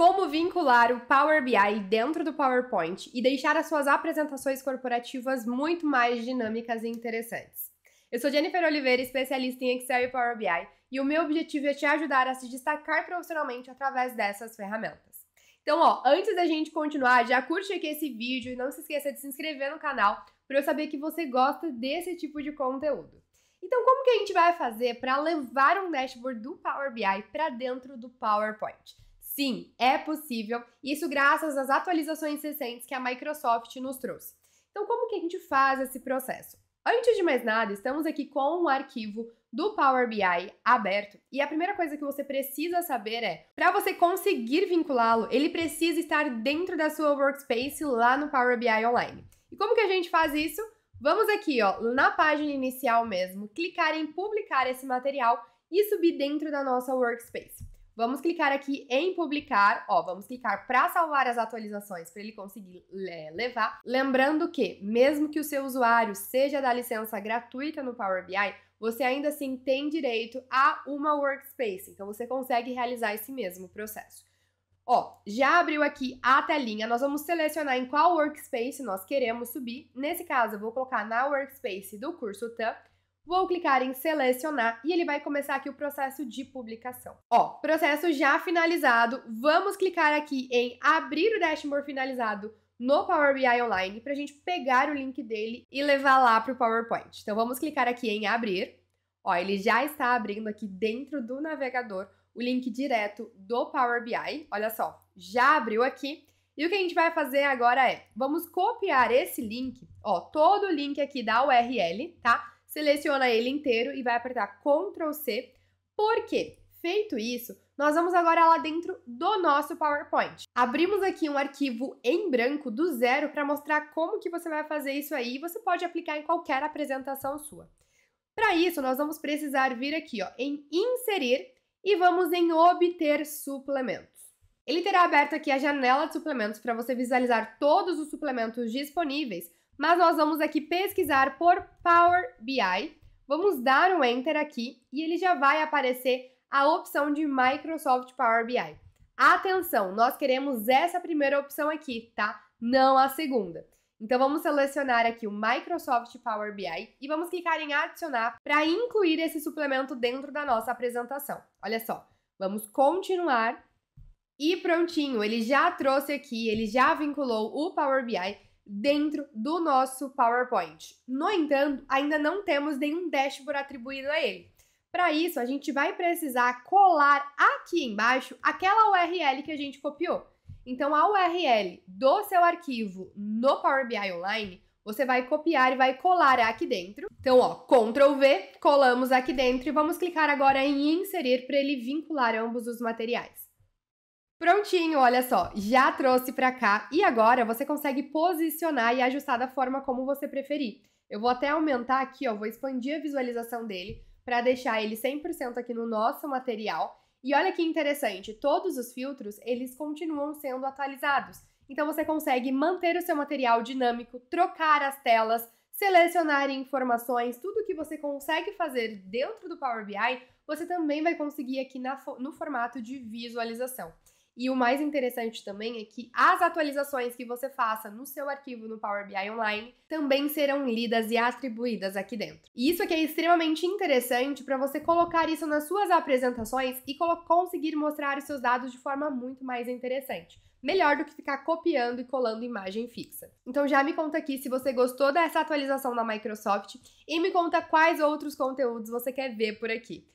como vincular o Power BI dentro do PowerPoint e deixar as suas apresentações corporativas muito mais dinâmicas e interessantes. Eu sou Jennifer Oliveira, especialista em Excel e Power BI, e o meu objetivo é te ajudar a se destacar profissionalmente através dessas ferramentas. Então, ó, antes da gente continuar, já curte aqui esse vídeo e não se esqueça de se inscrever no canal para eu saber que você gosta desse tipo de conteúdo. Então, como que a gente vai fazer para levar um dashboard do Power BI para dentro do PowerPoint? Sim, é possível, isso graças às atualizações recentes que a Microsoft nos trouxe. Então, como que a gente faz esse processo? Antes de mais nada, estamos aqui com um arquivo do Power BI aberto. E a primeira coisa que você precisa saber é, para você conseguir vinculá-lo, ele precisa estar dentro da sua workspace lá no Power BI Online. E como que a gente faz isso? Vamos aqui, ó, na página inicial mesmo, clicar em publicar esse material e subir dentro da nossa workspace. Vamos clicar aqui em publicar, ó, vamos clicar para salvar as atualizações para ele conseguir é, levar. Lembrando que, mesmo que o seu usuário seja da licença gratuita no Power BI, você ainda assim tem direito a uma workspace, então você consegue realizar esse mesmo processo. Ó, já abriu aqui a telinha, nós vamos selecionar em qual workspace nós queremos subir. Nesse caso, eu vou colocar na workspace do curso TAM. Vou clicar em selecionar e ele vai começar aqui o processo de publicação. Ó, processo já finalizado. Vamos clicar aqui em abrir o dashboard finalizado no Power BI Online para a gente pegar o link dele e levar lá para o PowerPoint. Então vamos clicar aqui em abrir. Ó, ele já está abrindo aqui dentro do navegador o link direto do Power BI. Olha só, já abriu aqui. E o que a gente vai fazer agora é, vamos copiar esse link, ó, todo o link aqui da URL, tá? seleciona ele inteiro e vai apertar Ctrl C. Por quê? Feito isso, nós vamos agora lá dentro do nosso PowerPoint. Abrimos aqui um arquivo em branco do zero para mostrar como que você vai fazer isso aí e você pode aplicar em qualquer apresentação sua. Para isso, nós vamos precisar vir aqui ó, em Inserir e vamos em Obter Suplementos. Ele terá aberto aqui a janela de suplementos para você visualizar todos os suplementos disponíveis, mas nós vamos aqui pesquisar por Power BI. Vamos dar um Enter aqui e ele já vai aparecer a opção de Microsoft Power BI. Atenção, nós queremos essa primeira opção aqui, tá? Não a segunda. Então vamos selecionar aqui o Microsoft Power BI e vamos clicar em adicionar para incluir esse suplemento dentro da nossa apresentação. Olha só, vamos continuar e prontinho, ele já trouxe aqui, ele já vinculou o Power BI dentro do nosso PowerPoint. No entanto, ainda não temos nenhum dashboard atribuído a ele. Para isso, a gente vai precisar colar aqui embaixo aquela URL que a gente copiou. Então, a URL do seu arquivo no Power BI Online, você vai copiar e vai colar aqui dentro. Então, ó, Ctrl V, colamos aqui dentro e vamos clicar agora em inserir para ele vincular ambos os materiais. Prontinho, olha só, já trouxe para cá e agora você consegue posicionar e ajustar da forma como você preferir. Eu vou até aumentar aqui, ó, vou expandir a visualização dele para deixar ele 100% aqui no nosso material. E olha que interessante, todos os filtros, eles continuam sendo atualizados. Então você consegue manter o seu material dinâmico, trocar as telas, selecionar informações, tudo que você consegue fazer dentro do Power BI, você também vai conseguir aqui na, no formato de visualização. E o mais interessante também é que as atualizações que você faça no seu arquivo no Power BI Online também serão lidas e atribuídas aqui dentro. E isso aqui é extremamente interessante para você colocar isso nas suas apresentações e conseguir mostrar os seus dados de forma muito mais interessante. Melhor do que ficar copiando e colando imagem fixa. Então já me conta aqui se você gostou dessa atualização da Microsoft e me conta quais outros conteúdos você quer ver por aqui.